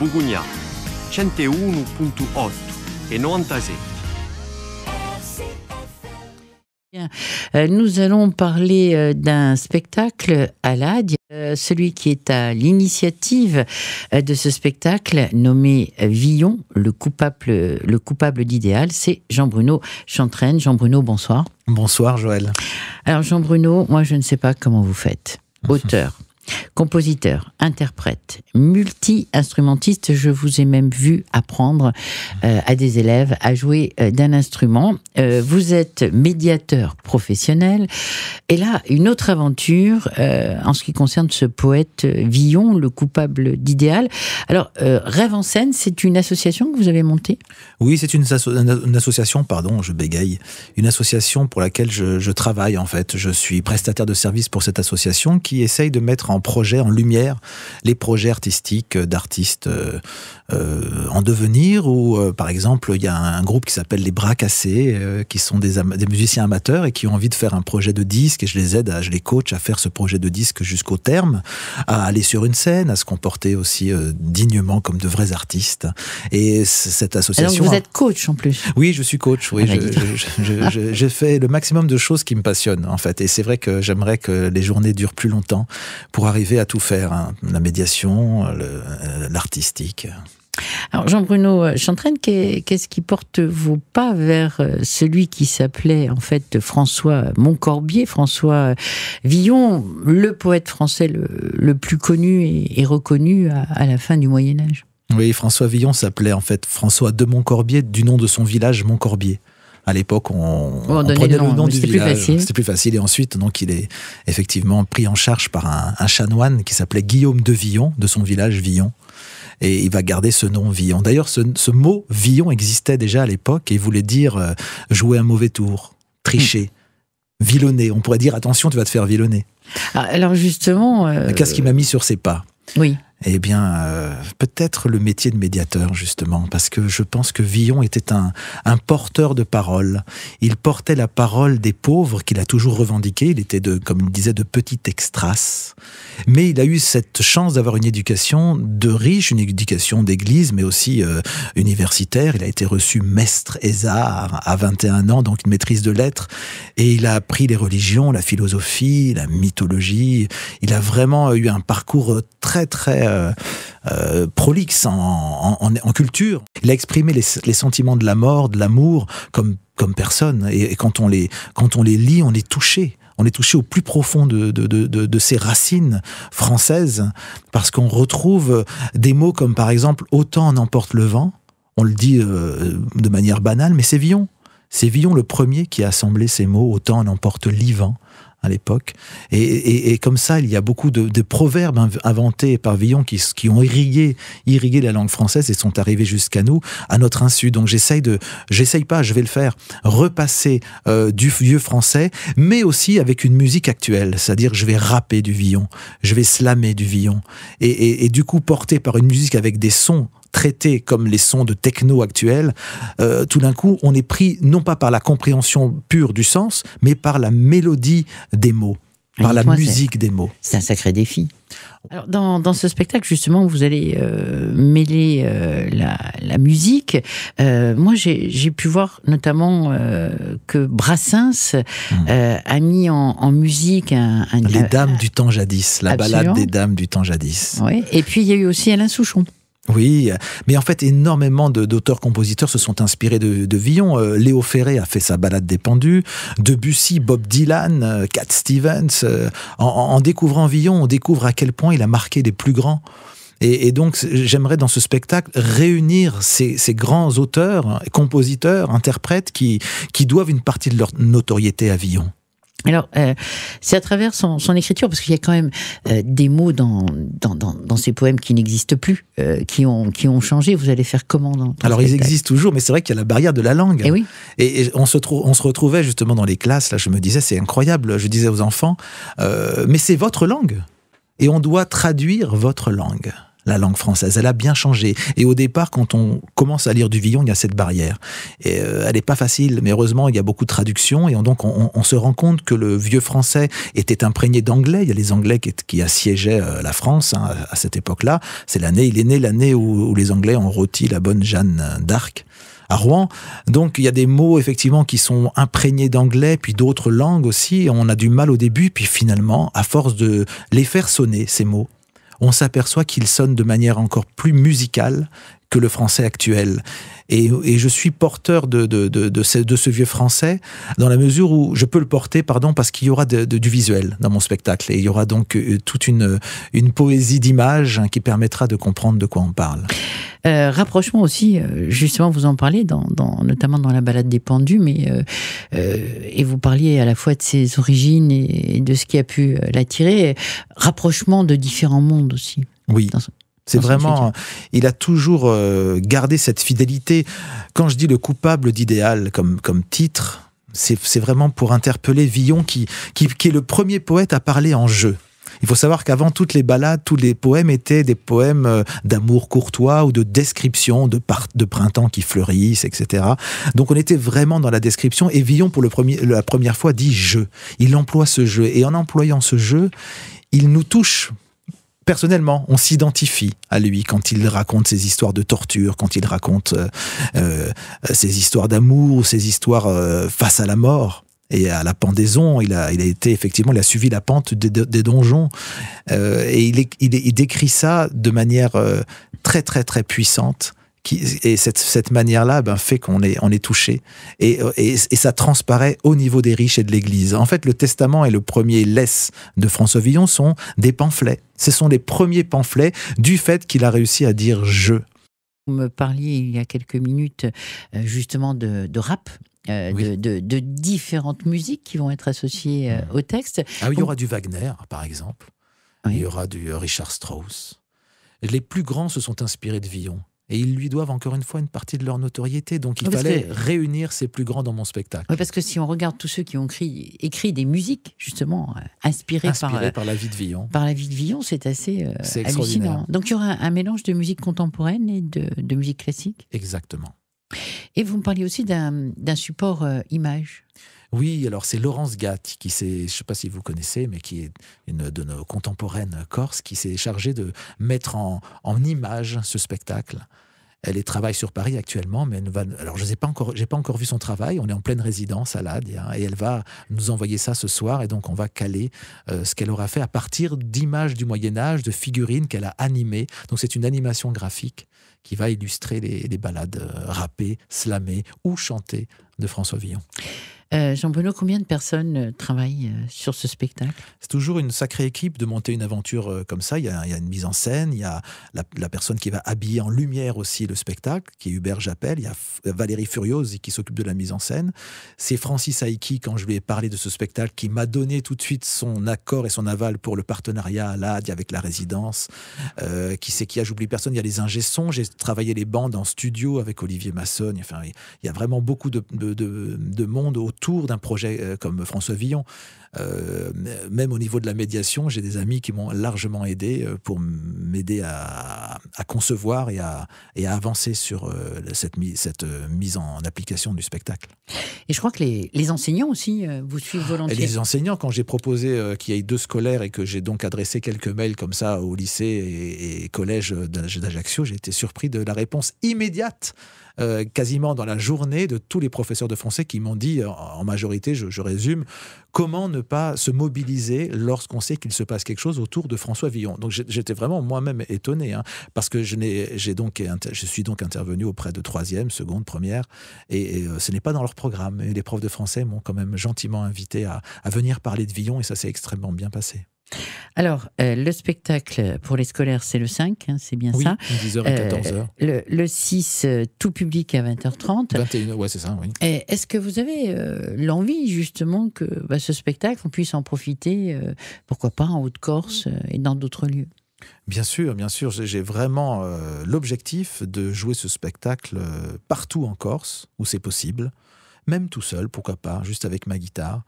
101.8 et euh, Nous allons parler euh, d'un spectacle à l'AD. Euh, celui qui est à l'initiative de ce spectacle, nommé Villon, le coupable, le coupable d'idéal, c'est Jean-Bruno Chantraine. Jean-Bruno, bonsoir. Bonsoir, Joël. Alors, Jean-Bruno, moi, je ne sais pas comment vous faites. Auteur, Compositeur, interprète, multi-instrumentiste, je vous ai même vu apprendre euh, à des élèves à jouer euh, d'un instrument. Euh, vous êtes médiateur professionnel. Et là, une autre aventure en ce qui concerne ce poète Villon, le coupable d'idéal. Alors, Rêve en scène, c'est une association que vous avez montée Oui, c'est une, association, pardon, je bégaye, une association pour laquelle je, je travaille en fait. Je suis prestataire de service pour cette association qui essaye de mettre en en projet, en lumière, les projets artistiques d'artistes euh, euh, en devenir, ou euh, par exemple, il y a un groupe qui s'appelle Les Bras Cassés, qui sont des, des, musiciens amateurs et qui ont envie de faire un projet de disque, et je les aide, à, je les coach à faire ce projet de disque jusqu'au terme, à aller sur une scène, à se comporter aussi dignement comme de vrais artistes. Et cette association... vous êtes coach en plus Oui, je suis coach, oui. Ah, bah, J'ai fait le maximum de choses qui me passionnent, en fait, et c'est vrai que j'aimerais que les journées durent plus longtemps pour arriver à tout faire, hein. la médiation, euh, l'artistique. Alors Jean-Bruno Chantraine, qu'est-ce qui porte vos pas vers euh, celui qui s'appelait en fait François Moncorbier, François Villon, le poète français le, plus connu et, reconnu à, la fin du Moyen Âge Oui, François Villon s'appelait en fait François de Montcorbier, du nom de son village Montcorbier à l'époque, on, on, le nom, du village. C'était plus facile. Et ensuite, donc, il est effectivement pris en charge par un, chanoine qui s'appelait Guillaume de Villon, de son village Villon et il va garder ce nom Villon. D'ailleurs, ce, mot Villon existait déjà à l'époque et voulait dire euh, jouer un mauvais tour, tricher, hmm. villonner. On pourrait dire attention, tu vas te faire vilonner. Ah, alors justement, euh, qu'est-ce qui m'a mis sur ses pas Oui eh bien, euh, peut-être le métier de médiateur, justement, parce que je pense que Villon était un, porteur de parole. Il portait la parole des pauvres qu'il a toujours revendiqué Il était, de, comme il disait, de petites extras. Mais il a eu cette chance d'avoir une éducation de riche, une éducation d'église, mais aussi euh, universitaire. Il a été reçu maître maîtreÉsard à 21 ans, donc une maîtrise de lettres. Et il a appris les religions, la philosophie, la mythologie. Il a vraiment eu un parcours euh, très, très euh, euh, prolixe en, culture. Il a exprimé les, sentiments de la mort, de l'amour, comme, comme personne. Et, quand, on les, quand on les lit, on est touché. On est touché au plus profond de, de, ses racines françaises, parce qu'on retrouve des mots comme par exemple Autant en emporte le vent. On le dit euh, de manière banale, mais c'est Villon. C'est Villon le premier qui a assemblé ces mots Autant en emporte l'ivant à l'époque. Et, comme ça, il y a beaucoup de, proverbes inventés par Villon qui, qui ont irrigué, irrigué, la langue française et sont arrivés jusqu'à nous, à notre insu. Donc j'essaye de, j'essaye pas, je vais le faire, repasser euh, du vieux français, mais aussi avec une musique actuelle. C'est-à-dire, je vais rapper du Villon, je vais slammer du Villon. Et, et, du coup, porté par une musique avec des sons traités comme les sons de techno actuels, euh, tout d'un coup, on est pris non pas par la compréhension pure du sens, mais par la mélodie des mots, par la musique des mots. C'est un sacré défi. Alors dans, dans, ce spectacle, justement, vous allez euh, mêler euh, la, la, musique. moi, j'ai pu voir notamment que Brassens hmm. a mis en, musique un, Les Dames du Temps Jadis, la balade des Dames du Temps Jadis. Oui. Et puis, il y a eu aussi Alain Souchon. Oui, mais en fait, énormément d'auteurs-compositeurs se sont inspirés de, Villon. Euh, Léo Ferré a fait sa balade des pendus, Debussy, Bob Dylan, euh, Cat Stevens. Euh, en, découvrant Villon, on découvre à quel point il a marqué des plus grands. Et, donc, j'aimerais dans ce spectacle réunir ces, grands auteurs, compositeurs, interprètes qui doivent une partie de leur notoriété à Villon. Alors, euh, c'est à travers son, écriture, parce qu'il y a quand même euh, des mots dans, dans, ces poèmes qui n'existent plus, euh, qui, ont, changé. Vous allez faire comment Alors, ils existent toujours, mais c'est vrai qu'il y a la barrière de la langue. Eh et on se retrouvait justement dans les classes, là, je me disais, c'est incroyable. Je disais aux enfants, mais c'est votre langue. Et on doit traduire votre langue la langue française. Elle a bien changé. Et au départ, quand on commence à lire du Villon, il y a cette barrière. Et euh, elle n'est pas facile, mais heureusement, il y a beaucoup de traductions. Et donc, on, se rend compte que le vieux français était imprégné d'anglais. Il y a les Anglais qui, assiégeaient euh, la France hein, à cette époque-là. C'est l'année, il est né l'année où les Anglais ont rôti la bonne Jeanne d'Arc à Rouen. Donc il y a des mots effectivement qui sont imprégnés d'anglais, puis d'autres langues aussi. On a du mal au début, puis finalement, à force de les faire sonner, ces mots, on s'aperçoit qu'il sonne de manière encore plus musicale le français actuel. Et, je suis porteur de, de, ce, vieux français dans la mesure où je peux le porter, pardon, parce qu'il y aura du visuel dans mon spectacle. Et il y aura donc euh, toute une, une poésie d'images hein, qui permettra de comprendre de quoi on parle. Euh, rapprochement aussi, euh, justement, vous en parlez, dans, notamment dans la balade des pendus, mais et vous parliez à la fois de ses origines et, de ce qui a pu l'attirer. Rapprochement de différents mondes aussi. Oui. C'est vraiment, il a toujours euh, gardé cette fidélité. Quand je dis le coupable d'idéal comme, comme titre, c'est vraiment pour interpeller Villon qui, qui, est le premier poète à parler en jeu. Il faut savoir qu'avant toutes les ballades, tous les poèmes étaient des poèmes euh, d'amour courtois ou de description de, de printemps qui fleurissent, etc. Donc on était vraiment dans la description et Villon pour le premier, la première fois dit jeu. Il emploie ce jeu et en employant ce jeu, il nous touche personnellement, on s'identifie à lui quand il raconte ses histoires de torture, quand il raconte euh, euh, ses histoires d'amour, ses histoires euh, face à la mort et à la pendaison. Il a, été effectivement, il a suivi la pente des, donjons et il, il, décrit ça de manière très très très puissante et cette, manière-là ben, fait qu'on est, est touché. Et, ça transparaît au niveau des riches et de l'Église. En fait, le testament et le premier laisse de François Villon sont des pamphlets. Ce sont les premiers pamphlets du fait qu'il a réussi à dire je. Vous me parliez il y a quelques minutes euh, justement de, rap euh, de, différentes musiques qui vont être associées euh, au texte. Ah, il y aura du Wagner, par exemple. Il y aura du Richard Strauss. Les plus grands se sont inspirés de Villon et ils lui doivent encore une fois une partie de leur notoriété. Donc il fallait réunir ces plus grands dans mon spectacle. Oui, parce que si on regarde tous ceux qui ont écrit, des musiques, justement, euh, inspirées, euh, par, la vie de Villon. Par la vie de Villon, c'est assez euh, hallucinant. Donc il y aura un, mélange de musique contemporaine et de, musique classique Exactement. Et vous me parliez aussi d'un support image. Oui, alors c'est Laurence Gatt qui s'est, je ne sais pas si vous connaissez, mais qui est une de nos contemporaines corses, qui s'est chargée de mettre en, image ce spectacle. Elle travaille sur Paris actuellement, mais elle Alors, je n'ai pas encore, j'ai pas encore vu son travail. On est en pleine résidence à l'AD, hein, et elle va nous envoyer ça ce soir. Et donc, on va caler euh, ce qu'elle aura fait à partir d'images du Moyen Âge, de figurines qu'elle a animées. Donc, c'est une animation graphique qui va illustrer les, balades euh, rappées, slamées ou chantées de François Villon. Euh, Jean Benoît, combien de personnes euh, travaillent euh, sur ce spectacle C'est toujours une sacrée équipe de monter une aventure comme ça. Il y a, une mise en scène, il y a la, personne qui va habiller en lumière aussi le spectacle, qui est Hubert Jappel. Il y a Valérie Furiose qui s'occupe de la mise en scène. C'est Francis Aiki, quand je lui ai parlé de ce spectacle, qui m'a donné tout de suite son accord et son aval pour le partenariat à l'ADI avec la résidence. qui c'est qui a J'oublie personne. Il y a les ingessons J'ai travaillé les bandes en studio avec Olivier Masson. Enfin, il y a vraiment beaucoup de, de monde autour autour d'un projet euh, comme François Villon. Euh, même au niveau de la médiation, j'ai des amis qui m'ont largement aidé euh, pour m'aider à, concevoir et à, et à avancer sur cette, cette, mise en application du spectacle. Et je crois que les, les enseignants aussi vous suivent ah, volontiers. les enseignants, quand j'ai proposé qu'il y ait deux scolaires et que j'ai donc adressé quelques mails comme ça au lycée et, collège d'Ajaccio, j'ai été surpris de la réponse immédiate quasiment dans la journée de tous les professeurs de français qui m'ont dit en majorité, je, résume, comment ne pas se mobiliser lorsqu'on sait qu'il se passe quelque chose autour de François Villon. Donc j'étais vraiment moi-même étonné, hein, parce que je, donc, je suis donc intervenu auprès de troisième, seconde, première, et, euh, ce n'est pas dans leur programme. Et les profs de français m'ont quand même gentiment invité à venir parler de Villon, et ça s'est extrêmement bien passé. Alors, euh, le spectacle pour les scolaires, c'est le 5, hein, c'est bien oui, ça. 10h et 14h. Le, 6, euh, tout public à 20h30. 21h, ouais, c'est ça, oui. Est-ce que vous avez euh, l'envie, justement, que bah, ce spectacle, on puisse en profiter, pourquoi pas en Haute-Corse et dans d'autres lieux Bien sûr, bien sûr. J'ai vraiment l'objectif de jouer ce spectacle partout en Corse, où c'est possible, même tout seul, pourquoi pas, juste avec ma guitare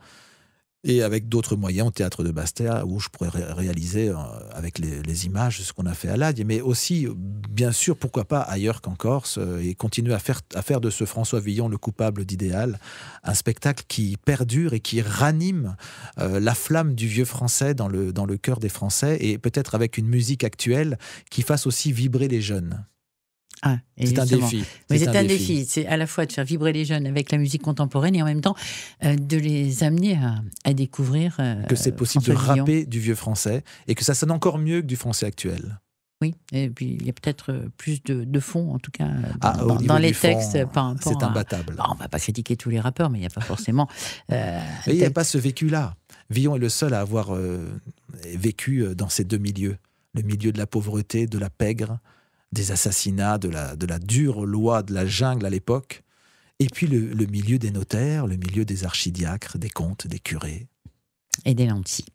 et avec d'autres moyens au théâtre de Bastia où je pourrais réaliser euh, avec les, images ce qu'on a fait à Lade, mais aussi bien sûr pourquoi pas ailleurs qu'en Corse euh, et continuer à faire, de ce François Villon le coupable d'idéal un spectacle qui perdure et qui ranime euh, la flamme du vieux français dans le, dans le cœur des Français et peut-être avec une musique actuelle qui fasse aussi vibrer les jeunes. Ah, c'est un défi. Mais c'est un, défi. C'est à la fois de faire vibrer les jeunes avec la musique contemporaine et en même temps euh, de les amener à, découvrir. Euh, que c'est possible de rapper du vieux français et que ça sonne encore mieux que du français actuel. Oui, et puis il y a peut-être euh, plus de, fond, en tout cas, ah, dans, les textes. C'est imbattable. on ne va pas critiquer tous les rappeurs, mais il n'y a pas forcément. Mais il n'y a pas ce vécu-là. Villon est le seul à avoir vécu dans ces deux milieux le milieu de la pauvreté, de la pègre, des assassinats, de la, de la dure loi de la jungle à l'époque, et puis le, le, milieu des notaires, le milieu des archidiacres, des comtes, des curés. Et des lentilles.